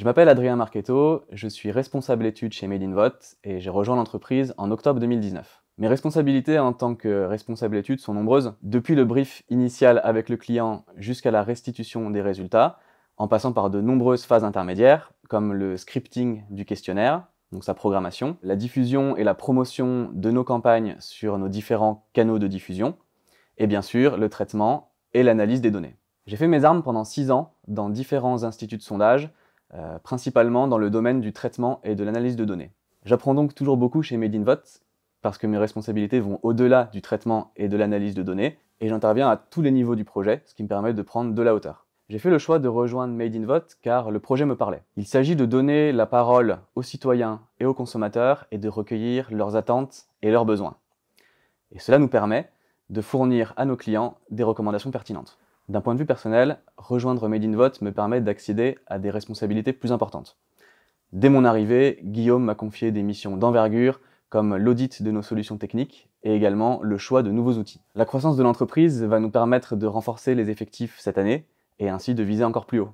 Je m'appelle Adrien Marchetto, je suis responsable études chez Made in Vote et j'ai rejoint l'entreprise en octobre 2019. Mes responsabilités en tant que responsable études sont nombreuses, depuis le brief initial avec le client jusqu'à la restitution des résultats, en passant par de nombreuses phases intermédiaires, comme le scripting du questionnaire, donc sa programmation, la diffusion et la promotion de nos campagnes sur nos différents canaux de diffusion, et bien sûr le traitement et l'analyse des données. J'ai fait mes armes pendant 6 ans dans différents instituts de sondage euh, principalement dans le domaine du traitement et de l'analyse de données. J'apprends donc toujours beaucoup chez Made in Vote, parce que mes responsabilités vont au-delà du traitement et de l'analyse de données, et j'interviens à tous les niveaux du projet, ce qui me permet de prendre de la hauteur. J'ai fait le choix de rejoindre Made in Vote car le projet me parlait. Il s'agit de donner la parole aux citoyens et aux consommateurs et de recueillir leurs attentes et leurs besoins. Et cela nous permet de fournir à nos clients des recommandations pertinentes. D'un point de vue personnel, rejoindre Made in Vote me permet d'accéder à des responsabilités plus importantes. Dès mon arrivée, Guillaume m'a confié des missions d'envergure, comme l'audit de nos solutions techniques et également le choix de nouveaux outils. La croissance de l'entreprise va nous permettre de renforcer les effectifs cette année et ainsi de viser encore plus haut.